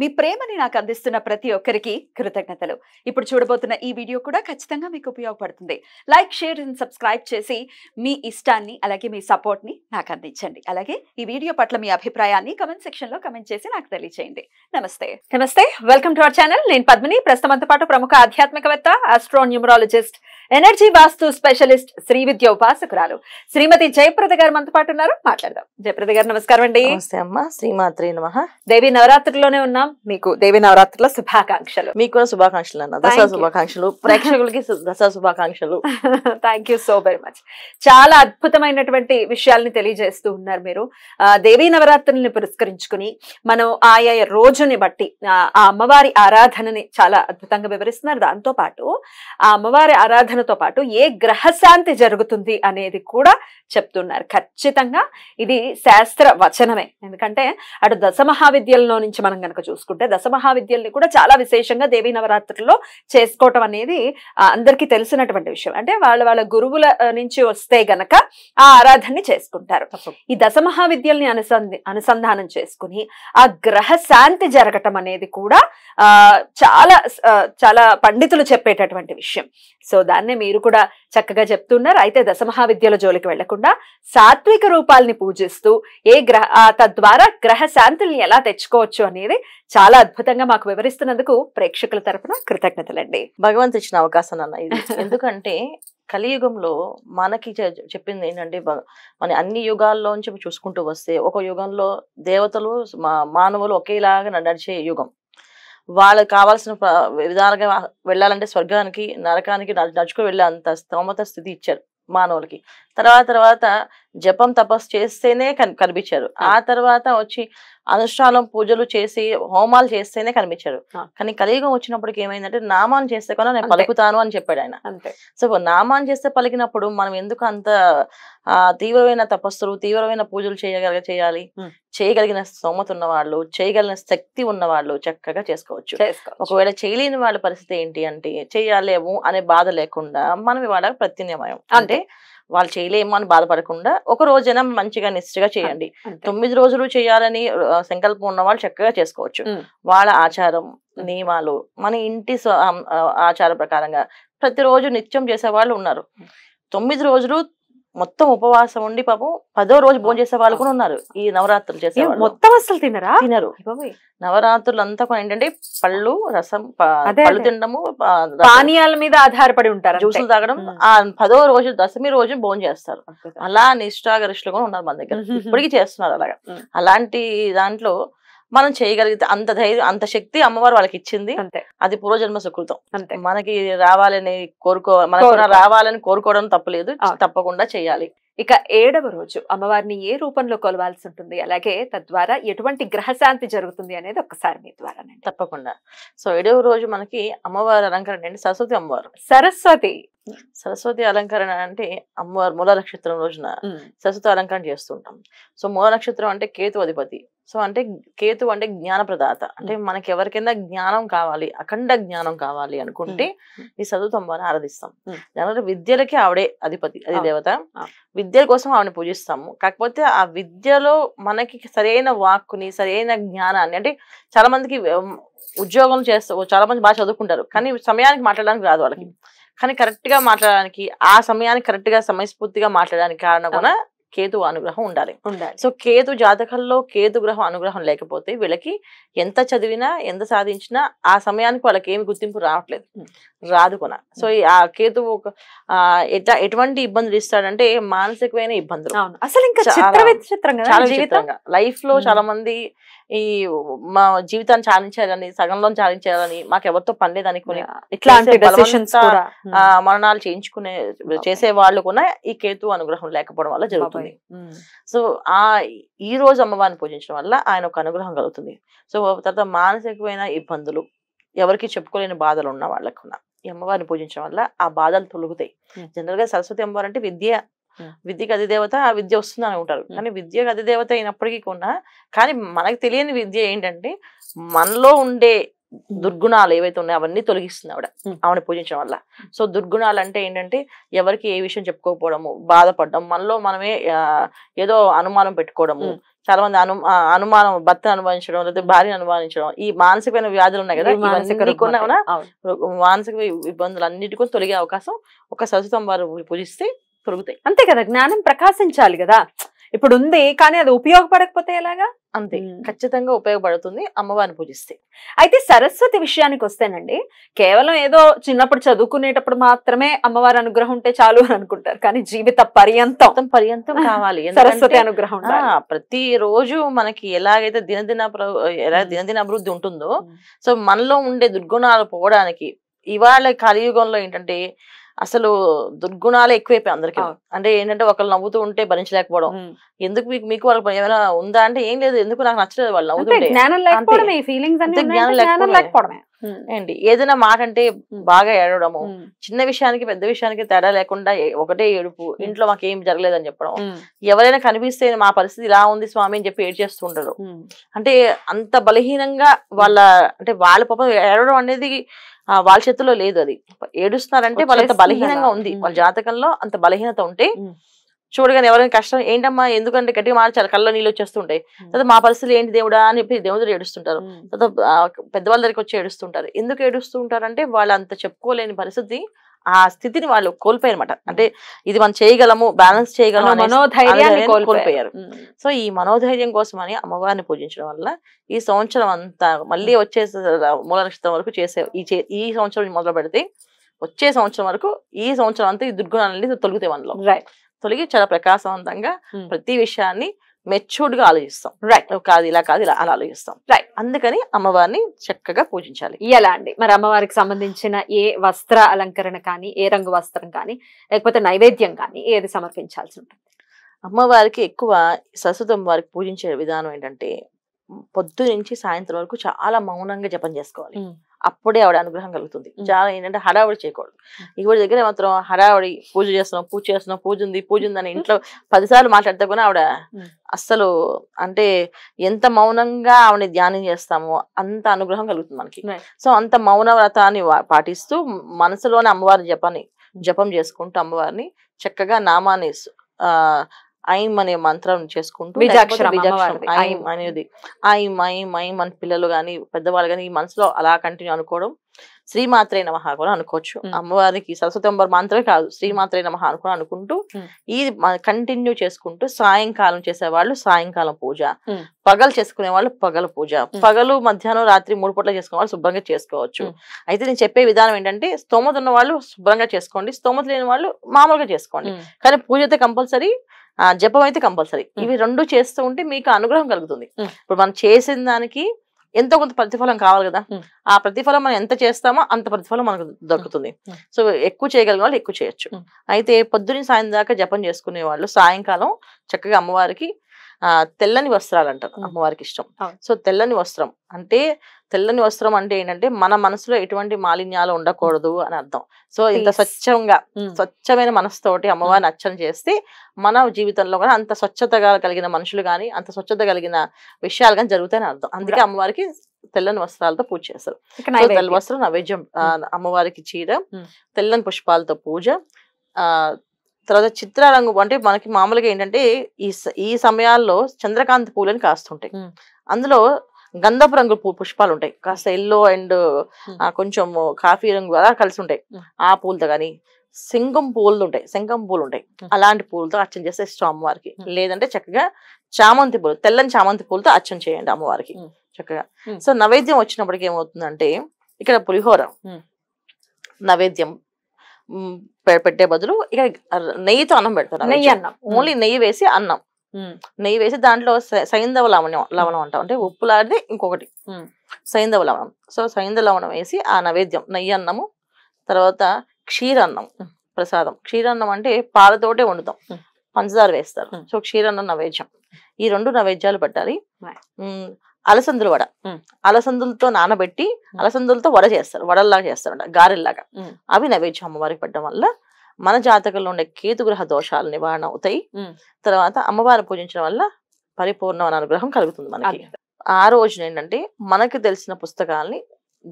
మీ ప్రేమని నాకు అందిస్తున్న ప్రతి ఒక్కరికి కృతజ్ఞతలు ఇప్పుడు చూడబోతున్న ఈ వీడియో కూడా ఖచ్చితంగా మీకు ఉపయోగపడుతుంది లైక్ షేర్ అండ్ సబ్స్క్రైబ్ చేసి మీ ఇష్టాన్ని అలాగే మీ సపోర్ట్ని నాకు అందించండి అలాగే ఈ వీడియో పట్ల మీ అభిప్రాయాన్ని కమెంట్ సెక్షన్లో కమెంట్ చేసి నాకు తెలియజేయండి నమస్తే నమస్తే వెల్కమ్ టు అవర్ ఛానల్ నేను పద్మిని ప్రస్తుతంతో పాటు ప్రముఖ ఆధ్యాత్మికవేత్త astronumerologist energy vastu specialist Shri Vidya ఉపాసకురాలు శ్రీమతి జయప్రద గారు మనతో పాటు ఉన్నారు మాట్లాడదాం జయప్రద గారు నమస్కారం అండి దేవి నవరాత్రిలోనే ఉన్నాం శ్రీరామ్ మీకు దేవి నవరాత్రుల శుభాకాంక్షలు మీకు కూడా శుభాకాంక్షలు అన్న దసరా శుభాకాంక్షలు ప్రేక్షకులకి దసరా శుభాకాంక్షలు thank you so very much చాలా అద్భుతమైనటువంటి విషయాల్ని తెలియజేస్తూ ఉన్నారు మీరు దేవీ నవరాత్రుల్ని పురస్కరించుకుని మనం ఆయా రోజుని బట్టి ఆ అమ్మవారి ఆరాధనని చాలా అద్భుతంగా వివరిస్తున్నారు దాంతో పాటు ఆ అమ్మవారి ఆరాధనతో పాటు ఏ గ్రహశాంతి జరుగుతుంది అనేది కూడా చెప్తున్నారు ఖచ్చితంగా ఇది శాస్త్ర వచనమే ఎందుకంటే అటు దశ మహావిద్యలో నుంచి మనం కనుక చూస్తాం చూసుకుంటే మహావిద్యల్ని కూడా చాలా విశేషంగా దేవీ నవరాత్రుల్లో చేసుకోవటం అనేది అందరికీ తెలిసినటువంటి విషయం అంటే వాళ్ళ వాళ్ళ గురువుల నుంచి వస్తే గనక ఆ ఆరాధనని చేసుకుంటారు ఈ దశ మహావిద్యల్ని అనుసంధానం చేసుకుని ఆ గ్రహ శాంతి జరగటం అనేది కూడా చాలా చాలా పండితులు చెప్పేటటువంటి విషయం సో దాన్నే మీరు కూడా చక్కగా చెప్తున్నారు అయితే దశ దశమహావిద్యల జోలికి వెళ్లకుండా సాత్విక రూపాలని పూజిస్తూ ఏ గ్రహ తద్వారా గ్రహ శాంతుల్ని ఎలా తెచ్చుకోవచ్చు అనేది చాలా అద్భుతంగా మాకు వివరిస్తున్నందుకు ప్రేక్షకుల తరపున కృతజ్ఞతలండి భగవంతు ఇచ్చిన అవకాశం అన్న ఇది ఎందుకంటే కలియుగంలో మనకి చెప్పింది ఏంటంటే మన అన్ని నుంచి చూసుకుంటూ వస్తే ఒక యుగంలో దేవతలు మానవులు ఒకేలాగా నడిచే యుగం వాళ్ళకి కావాల్సిన విధాలుగా వెళ్ళాలంటే స్వర్గానికి నరకానికి నడుచుకో వెళ్ళే అంత స్తోమత స్థితి ఇచ్చారు మానవులకి తర్వాత తర్వాత జపం తపస్సు చేస్తేనే కనిపించారు ఆ తర్వాత వచ్చి అనుష్ఠానం పూజలు చేసి హోమాలు చేస్తేనే కనిపించారు కానీ కలియుగం వచ్చినప్పటికి ఏమైందంటే నామాన్ని చేస్తే కూడా నేను పలుకుతాను అని చెప్పాడు ఆయన సో నామాన్ని చేస్తే పలికినప్పుడు మనం ఎందుకు అంత తీవ్రమైన తపస్సులు తీవ్రమైన పూజలు చేయగలిగ చేయాలి చేయగలిగిన సోమత ఉన్న వాళ్ళు చేయగలిగిన శక్తి ఉన్న వాళ్ళు చక్కగా చేసుకోవచ్చు ఒకవేళ చేయలేని వాళ్ళ పరిస్థితి ఏంటి అంటే చేయలేము అనే బాధ లేకుండా మనం ఇవాళ ప్రత్యామ్నాయం అంటే వాళ్ళు చేయలేమో అని బాధపడకుండా ఒక రోజైనా మంచిగా నిష్ఠగా చేయండి తొమ్మిది రోజులు చేయాలని సంకల్పం ఉన్న వాళ్ళు చక్కగా చేసుకోవచ్చు వాళ్ళ ఆచారం నియమాలు మన ఇంటి ఆచార ప్రకారంగా ప్రతిరోజు నిత్యం చేసే వాళ్ళు ఉన్నారు తొమ్మిది రోజులు మొత్తం ఉపవాసం ఉండి పాపం పదో రోజు భోజనం చేసే వాళ్ళు కూడా ఉన్నారు ఈ నవరాత్రులు చేసే మొత్తం అసలు తినరా తినరు నవరాత్రులు అంతా ఏంటంటే పళ్ళు రసం పళ్ళు తినడము పానీయాల మీద ఆధారపడి ఉంటారు జ్యూసులు తాగడం ఆ పదో రోజు దశమి రోజు భోజనం చేస్తారు అలా నిష్ఠాగరిష్ఠులు కూడా ఉన్నారు మన దగ్గర ఇప్పటికీ చేస్తున్నారు అలాగా అలాంటి దాంట్లో మనం చేయగలిగితే అంత ధైర్యం అంత శక్తి అమ్మవారు వాళ్ళకి ఇచ్చింది అది పూర్వజన్మ సుకృతం మనకి రావాలని కోరుకో మనకు రావాలని కోరుకోవడం తప్పలేదు తప్పకుండా చేయాలి ఇక ఏడవ రోజు అమ్మవారిని ఏ రూపంలో కొలవాల్సి ఉంటుంది అలాగే తద్వారా ఎటువంటి గ్రహశాంతి జరుగుతుంది అనేది ఒకసారి మీ ద్వారా తప్పకుండా సో ఏడవ రోజు మనకి అమ్మవారి అలంకరణ అంటే సరస్వతి అమ్మవారు సరస్వతి సరస్వతి అలంకరణ అంటే అమ్మవారు మూల నక్షత్రం రోజున సరస్వతి అలంకరణ చేస్తుంటాం సో మూల నక్షత్రం అంటే కేతు అధిపతి సో అంటే కేతు అంటే జ్ఞాన ప్రదాత అంటే మనకి ఎవరికైనా జ్ఞానం కావాలి అఖండ జ్ఞానం కావాలి అనుకుంటే ఈ చదువుతమ్మని ఆరాధిస్తాం దానివల్ల విద్యలకి ఆవిడే అధిపతి అది దేవత విద్య కోసం ఆవిడని పూజిస్తాము కాకపోతే ఆ విద్యలో మనకి సరైన వాక్కుని సరైన జ్ఞానాన్ని అంటే చాలా మందికి ఉద్యోగం చేస్తూ చాలా మంది బాగా చదువుకుంటారు కానీ సమయానికి మాట్లాడడానికి రాదు వాళ్ళకి కానీ కరెక్ట్ గా మాట్లాడడానికి ఆ సమయానికి కరెక్ట్ గా సమయస్ఫూర్తిగా మాట్లాడడానికి కారణం కూడా కేతు అనుగ్రహం ఉండాలి సో కేతు జాతకంలో కేతు గ్రహం అనుగ్రహం లేకపోతే వీళ్ళకి ఎంత చదివినా ఎంత సాధించినా ఆ సమయానికి వాళ్ళకి ఏమి గుర్తింపు రావట్లేదు రాదు కొన సో ఆ కేతు ఒక ఎట్లా ఎటువంటి ఇబ్బందులు ఇస్తాడంటే మానసికమైన ఇబ్బందులు అసలు ఇంకా లైఫ్ లో చాలా మంది ఈ మా జీవితాన్ని చాలించాలని సగంలో చాలించాలని మాకు ఎవరితో పని లేదనుకుని ఇట్లాంటి మరణాలు చేయించుకునే చేసే వాళ్ళు కూడా ఈ కేతు అనుగ్రహం లేకపోవడం వల్ల జరుగుతుంది అవుతుంది సో ఆ ఈ రోజు అమ్మవారిని పూజించడం వల్ల ఆయన ఒక అనుగ్రహం కలుగుతుంది సో తర్వాత మానసికమైన ఇబ్బందులు ఎవరికి చెప్పుకోలేని బాధలు ఉన్న వాళ్ళకు ఈ అమ్మవారిని పూజించడం వల్ల ఆ బాధలు తొలుగుతాయి జనరల్ గా సరస్వతి అమ్మవారు అంటే విద్య విద్యకు అధిదేవత ఆ విద్య వస్తుంది అని ఉంటారు కానీ విద్యకు అధిదేవత అయినప్పటికీ కూడా కానీ మనకు తెలియని విద్య ఏంటంటే మనలో ఉండే దుర్గుణాలు ఏవైతే ఉన్నాయో అవన్నీ తొలగిస్తుంది ఆవిడ ఆవిడని పూజించడం వల్ల సో దుర్గుణాలు అంటే ఏంటంటే ఎవరికి ఏ విషయం చెప్పుకోకపోవడము బాధపడడం మనలో మనమే ఏదో అనుమానం పెట్టుకోవడము చాలా మంది అను అనుమానం భర్తను అనుభవించడం లేదా భార్యను అనుమానించడం ఈ మానసికమైన వ్యాధులు ఉన్నాయి కదా మానసిక ఇబ్బందులు అన్నిటికీ తొలగే అవకాశం ఒక సరస్వతం వారు పూజిస్తే తొలుగుతాయి అంతే కదా జ్ఞానం ప్రకాశించాలి కదా ఇప్పుడు ఉంది కానీ అది ఉపయోగపడకపోతే ఎలాగా అంతే ఖచ్చితంగా ఉపయోగపడుతుంది అమ్మవారిని పూజిస్తే అయితే సరస్వతి విషయానికి వస్తేనండి కేవలం ఏదో చిన్నప్పుడు చదువుకునేటప్పుడు మాత్రమే అమ్మవారి అనుగ్రహం ఉంటే చాలు అని అనుకుంటారు కానీ జీవిత పర్యంతం పర్యంతం కావాలి సరస్వతి అనుగ్రహం ప్రతి రోజు మనకి ఎలాగైతే దినదిన ఎలా దినదిన అభివృద్ధి ఉంటుందో సో మనలో ఉండే దుర్గుణాలు పోవడానికి ఇవాళ కలియుగంలో ఏంటంటే అసలు దుర్గుణాలు ఎక్కువైపోయి అందరికి అంటే ఏంటంటే ఒకళ్ళు నవ్వుతూ ఉంటే భరించలేకపోవడం ఎందుకు మీకు మీకు వాళ్ళ ఏమైనా ఉందా అంటే ఏం లేదు ఎందుకు నాకు నచ్చలేదు వాళ్ళు నవ్వుతుంటే ఏంటి ఏదైనా మాట అంటే బాగా ఏడవడము చిన్న విషయానికి పెద్ద విషయానికి తేడా లేకుండా ఒకటే ఏడుపు ఇంట్లో మాకు జరగలేదు జరగలేదని చెప్పడం ఎవరైనా కనిపిస్తే మా పరిస్థితి ఇలా ఉంది స్వామి అని చెప్పి ఏడ్చేస్తుంటారు అంటే అంత బలహీనంగా వాళ్ళ అంటే వాళ్ళ పాపం ఏడవడం అనేది వాళ్ళ చేతిలో లేదు అది ఏడుస్తున్నారంటే వాళ్ళ బలహీనంగా ఉంది వాళ్ళ జాతకంలో అంత బలహీనత ఉంటే చూడగానే ఎవరైనా కష్టం ఏంటమ్మా ఎందుకంటే గట్టిగా మార్చారు కళ్ళ నీళ్ళు వచ్చేస్తుంటాయి తర్వాత మా పరిస్థితులు ఏంటి దేవుడా అని చెప్పి దేవుడు ఏడుస్తుంటారు తర్వాత పెద్దవాళ్ళ దగ్గరికి వచ్చి ఏడుస్తుంటారు ఎందుకు ఏడుస్తుంటారంటే వాళ్ళు అంత చెప్పుకోలేని పరిస్థితి ఆ స్థితిని వాళ్ళు కోల్పోయారు అనమాట అంటే ఇది మనం చేయగలము బ్యాలెన్స్ చేయగలము మనోధైర్యాన్ని కోల్పోయారు సో ఈ మనోధైర్యం కోసం అని అమ్మవారిని పూజించడం వల్ల ఈ సంవత్సరం అంతా మళ్ళీ వచ్చే మూల నక్షత్రం వరకు చేసే ఈ ఈ సంవత్సరం మొదలు పెడితే వచ్చే సంవత్సరం వరకు ఈ సంవత్సరం అంతా ఈ దుర్గుణాలన్నీ తొలుగుతాయి మనలో తొలగి చాలా ప్రకాశవంతంగా ప్రతి విషయాన్ని మెచ్యూర్డ్ గా ఆలోచిస్తాం రైట్ కాదు ఇలా కాదు ఇలా అలా ఆలోచిస్తాం రైట్ అందుకని అమ్మవారిని చక్కగా పూజించాలి ఎలా అండి మరి అమ్మవారికి సంబంధించిన ఏ వస్త్ర అలంకరణ కానీ ఏ రంగు వస్త్రం కానీ లేకపోతే నైవేద్యం కానీ ఏది సమర్పించాల్సి ఉంటుంది అమ్మవారికి ఎక్కువ సరస్వతం వారికి పూజించే విధానం ఏంటంటే పొద్దు నుంచి సాయంత్రం వరకు చాలా మౌనంగా జపం చేసుకోవాలి అప్పుడే ఆవిడ అనుగ్రహం కలుగుతుంది చాలా ఏంటంటే హడావుడి చేయకూడదు ఈవిడ దగ్గర మాత్రం హడావుడి పూజ చేస్తున్నాం పూజ చేస్తున్నాం పూజ ఉంది పూజ ఉందని ఇంట్లో పదిసార్లు మాట్లాడితే కూడా ఆవిడ అస్సలు అంటే ఎంత మౌనంగా ఆవిడని ధ్యానం చేస్తామో అంత అనుగ్రహం కలుగుతుంది మనకి సో అంత మౌన వ్రతాన్ని పాటిస్తూ మనసులోనే అమ్మవారిని జపాన్ని జపం చేసుకుంటూ అమ్మవారిని చక్కగా నామాన్ని ఐమ్ అనే మంత్రం చేసుకుంటూ ఐం అనేది ఐమ్ ఐం ఐం అని పిల్లలు కానీ పెద్దవాళ్ళు కానీ ఈ మనసులో అలా కంటిన్యూ అనుకోవడం శ్రీమాత్రే మహా కూడా అనుకోవచ్చు అమ్మవారికి సరస్వతి అంబర్ మాత్రమే కాదు శ్రీమాత్రే అని కూడా అనుకుంటూ ఇది కంటిన్యూ చేసుకుంటూ సాయంకాలం చేసేవాళ్ళు సాయంకాలం పూజ పగలు చేసుకునే వాళ్ళు పగలు పూజ పగలు మధ్యాహ్నం రాత్రి మూడు పూటలు చేసుకునే వాళ్ళు శుభ్రంగా చేసుకోవచ్చు అయితే నేను చెప్పే విధానం ఏంటంటే స్తోమత ఉన్న వాళ్ళు శుభ్రంగా చేసుకోండి స్తోమత లేని వాళ్ళు మామూలుగా చేసుకోండి కానీ పూజ అయితే కంపల్సరీ జపం అయితే కంపల్సరీ ఇవి రెండు చేస్తూ ఉంటే మీకు అనుగ్రహం కలుగుతుంది ఇప్పుడు మనం చేసిన దానికి ఎంతో కొంత ప్రతిఫలం కావాలి కదా ఆ ప్రతిఫలం మనం ఎంత చేస్తామో అంత ప్రతిఫలం మనకు దొరుకుతుంది సో ఎక్కువ చేయగలిగిన వాళ్ళు ఎక్కువ చేయొచ్చు అయితే పొద్దున్న సాయం దాకా జపం చేసుకునే వాళ్ళు సాయంకాలం చక్కగా అమ్మవారికి తెల్లని వస్త్రాలు అంటారు అమ్మవారికి ఇష్టం సో తెల్లని వస్త్రం అంటే తెల్లని వస్త్రం అంటే ఏంటంటే మన మనసులో ఎటువంటి మాలిన్యాలు ఉండకూడదు అని అర్థం సో ఇంత స్వచ్ఛంగా స్వచ్ఛమైన మనసుతోటి అమ్మవారిని అర్చన చేస్తే మన జీవితంలో కూడా అంత స్వచ్ఛతగా కలిగిన మనుషులు కానీ అంత స్వచ్ఛత కలిగిన విషయాలు కానీ జరుగుతాయని అర్థం అందుకే అమ్మవారికి తెల్లని వస్త్రాలతో పూజ చేస్తారు తెల్ల వస్త్రం నైవేద్యం అమ్మవారికి చీర తెల్లని పుష్పాలతో పూజ ఆ తర్వాత చిత్రరంగు అంటే మనకి మామూలుగా ఏంటంటే ఈ ఈ సమయాల్లో చంద్రకాంత్ పూలని కాస్తుంటాయి అందులో గంధపు రంగు పుష్పాలు ఉంటాయి కాస్త ఎల్లో అండ్ కొంచెం కాఫీ రంగు అలా కలిసి ఉంటాయి ఆ పూలతో కానీ సింగం పూలు ఉంటాయి సింగం పూలు ఉంటాయి అలాంటి పూలతో అర్చన చేస్తే ఇష్టం అమ్మవారికి లేదంటే చక్కగా చామంతి పూలు తెల్లని చామంతి పూలతో అర్చన చేయండి అమ్మవారికి చక్కగా సో నైవేద్యం వచ్చినప్పటికి ఏమవుతుందంటే ఇక్కడ పులిహోర నైవేద్యం పెట్టే బదులు ఇక నెయ్యితో అన్నం పెడతారు నెయ్యి అన్నం ఓన్లీ నెయ్యి వేసి అన్నం నెయ్యి వేసి దాంట్లో సైంధవ లవణం లవణం అంటాం అంటే ఉప్పు లాంటిది ఇంకొకటి సైంధవ లవణం సో సైంధవ లవణం వేసి ఆ నైవేద్యం నెయ్యి అన్నము తర్వాత క్షీరన్నం ప్రసాదం క్షీరన్నం అంటే పాలతోటే వండుతాం పంచదార వేస్తారు సో క్షీరన్నం నైవేద్యం ఈ రెండు నైవేద్యాలు పెట్టాలి అలసందుల వడ అలసందులతో నానబెట్టి అలసందులతో వడ చేస్తారు వడల్లాగా చేస్తారు గారెల్లాగా అవి నైవేద్యం అమ్మవారికి పెట్టడం వల్ల మన జాతకంలో ఉండే కేతుగ్రహ దోషాలు నివారణ అవుతాయి తర్వాత అమ్మవారిని పూజించడం వల్ల పరిపూర్ణ అనుగ్రహం కలుగుతుంది మనకి ఆ రోజున ఏంటంటే మనకి తెలిసిన పుస్తకాలని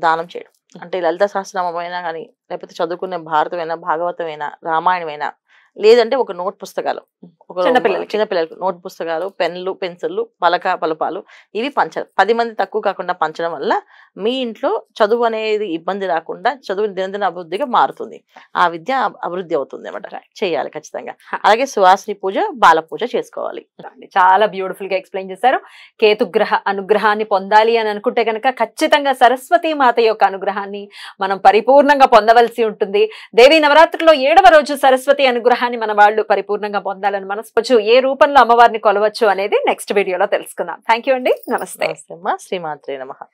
దానం చేయడం అంటే లలిత సహస్రనామైనా కానీ లేకపోతే చదువుకునే భారతమైనా భాగవతమైనా రామాయణమైనా లేదంటే ఒక నోట్ పుస్తకాలు ఒక చిన్నపిల్లలు చిన్నపిల్లలకు నోట్ పుస్తకాలు పెన్లు పెన్సిల్లు పలక పలపాలు ఇవి పంచడం పది మంది తక్కువ కాకుండా పంచడం వల్ల మీ ఇంట్లో చదువు అనేది ఇబ్బంది రాకుండా చదువు దినదిన అభివృద్ధిగా మారుతుంది ఆ విద్య అభివృద్ధి అవుతుంది అనమాట చేయాలి ఖచ్చితంగా అలాగే సువాసిని పూజ బాల పూజ చేసుకోవాలి చాలా బ్యూటిఫుల్ గా ఎక్స్ప్లెయిన్ చేశారు కేతుగ్రహ అనుగ్రహాన్ని పొందాలి అని అనుకుంటే కనుక ఖచ్చితంగా సరస్వతి మాత యొక్క అనుగ్రహాన్ని మనం పరిపూర్ణంగా పొందవలసి ఉంటుంది దేవీ నవరాత్రిలో ఏడవ రోజు సరస్వతి అనుగ్రహం విగ్రహాన్ని మన వాళ్ళు పరిపూర్ణంగా పొందాలని మనస్పచ్చు ఏ రూపంలో అమ్మవారిని కొలవచ్చు అనేది నెక్స్ట్ వీడియోలో తెలుసుకుందాం థ్యాంక్ అండి నమస్తే శ్రీమాత్రి నమ